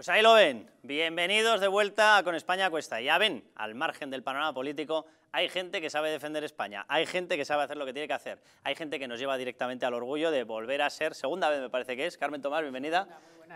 Pues ahí lo ven. Bienvenidos de vuelta a Con España Cuesta. Ya ven, al margen del panorama político, hay gente que sabe defender España, hay gente que sabe hacer lo que tiene que hacer, hay gente que nos lleva directamente al orgullo de volver a ser, segunda vez me parece que es, Carmen Tomás, bienvenida,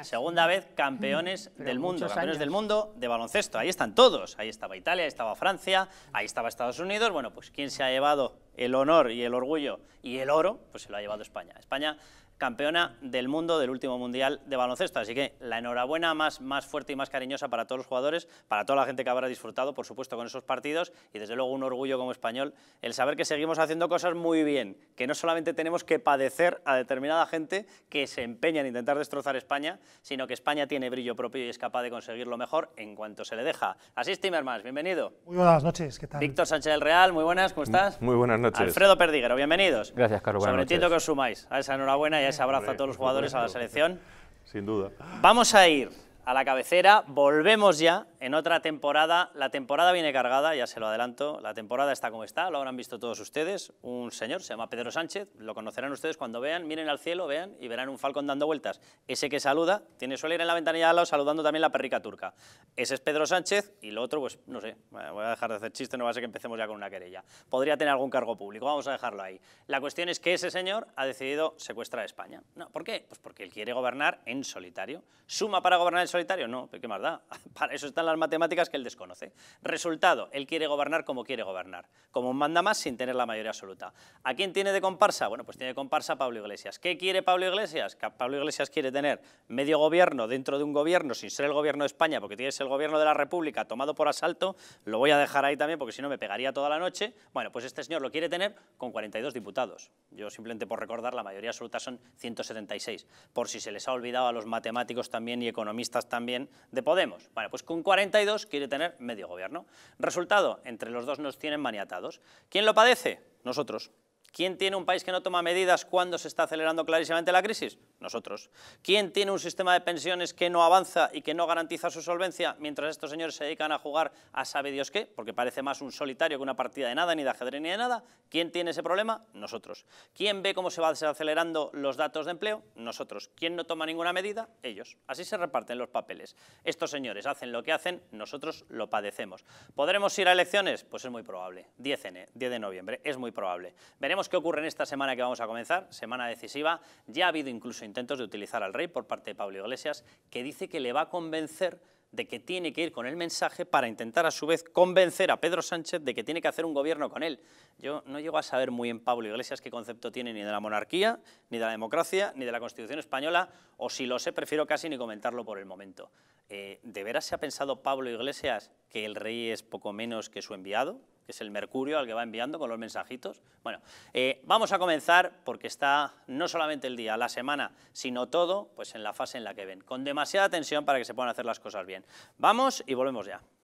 segunda vez campeones mm, del mundo, campeones del mundo de baloncesto. Ahí están todos, ahí estaba Italia, ahí estaba Francia, ahí estaba Estados Unidos. Bueno, pues quien se ha llevado el honor y el orgullo y el oro, pues se lo ha llevado España. España campeona del mundo del último mundial de baloncesto. Así que la enhorabuena más, más fuerte y más cariñosa para todos los jugadores, para toda la gente que habrá disfrutado, por supuesto, con esos partidos y desde luego uno orgullo como español el saber que seguimos haciendo cosas muy bien, que no solamente tenemos que padecer a determinada gente que se empeña en intentar destrozar España, sino que España tiene brillo propio y es capaz de conseguir lo mejor en cuanto se le deja. Así, Timmermans, bienvenido. Muy buenas noches, ¿qué tal? Víctor Sánchez del Real, muy buenas, ¿cómo estás? Muy buenas noches. Alfredo Perdiguero, bienvenidos. Gracias, Carlos. Sobre que os sumáis a esa enhorabuena y a ese abrazo a todos los jugadores, a la selección. Sin duda. Vamos a ir a la cabecera. Volvemos ya en otra temporada. La temporada viene cargada, ya se lo adelanto. La temporada está como está, lo habrán visto todos ustedes. Un señor, se llama Pedro Sánchez, lo conocerán ustedes cuando vean, miren al cielo, vean y verán un falcón dando vueltas. Ese que saluda, tiene suele ir en la ventanilla de al lado saludando también la perrica turca. Ese es Pedro Sánchez y lo otro, pues no sé, eh, voy a dejar de hacer chiste, no va a ser que empecemos ya con una querella. Podría tener algún cargo público, vamos a dejarlo ahí. La cuestión es que ese señor ha decidido secuestrar a España. No, ¿Por qué? Pues porque él quiere gobernar en solitario. Suma para gobernar en solitario? No, pero ¿qué más da? Para eso están las matemáticas que él desconoce. Resultado, él quiere gobernar como quiere gobernar, como manda más sin tener la mayoría absoluta. ¿A quién tiene de comparsa? Bueno, pues tiene de comparsa Pablo Iglesias. ¿Qué quiere Pablo Iglesias? Que Pablo Iglesias quiere tener medio gobierno dentro de un gobierno sin ser el gobierno de España, porque tienes el gobierno de la República tomado por asalto, lo voy a dejar ahí también porque si no me pegaría toda la noche. Bueno, pues este señor lo quiere tener con 42 diputados. Yo simplemente por recordar, la mayoría absoluta son 176. Por si se les ha olvidado a los matemáticos también y economistas también de Podemos. Bueno, pues con 42 quiere tener medio gobierno. Resultado, entre los dos nos tienen maniatados. ¿Quién lo padece? Nosotros. ¿Quién tiene un país que no toma medidas cuando se está acelerando clarísimamente la crisis? Nosotros. ¿Quién tiene un sistema de pensiones que no avanza y que no garantiza su solvencia mientras estos señores se dedican a jugar a sabe Dios qué? Porque parece más un solitario que una partida de nada, ni de ajedrez ni de nada. ¿Quién tiene ese problema? Nosotros. ¿Quién ve cómo se van acelerando los datos de empleo? Nosotros. ¿Quién no toma ninguna medida? Ellos. Así se reparten los papeles. Estos señores hacen lo que hacen, nosotros lo padecemos. ¿Podremos ir a elecciones? Pues es muy probable. 10 10 de noviembre, es muy probable. Veremos qué ocurre en esta semana que vamos a comenzar, semana decisiva. Ya ha habido incluso intentos de utilizar al rey por parte de Pablo Iglesias, que dice que le va a convencer de que tiene que ir con el mensaje para intentar a su vez convencer a Pedro Sánchez de que tiene que hacer un gobierno con él. Yo no llego a saber muy en Pablo Iglesias qué concepto tiene ni de la monarquía, ni de la democracia, ni de la Constitución española, o si lo sé, prefiero casi ni comentarlo por el momento. Eh, ¿De veras se ha pensado Pablo Iglesias que el rey es poco menos que su enviado? que es el mercurio al que va enviando con los mensajitos. Bueno, eh, vamos a comenzar porque está no solamente el día, la semana, sino todo, pues en la fase en la que ven, con demasiada tensión para que se puedan hacer las cosas bien. Vamos y volvemos ya.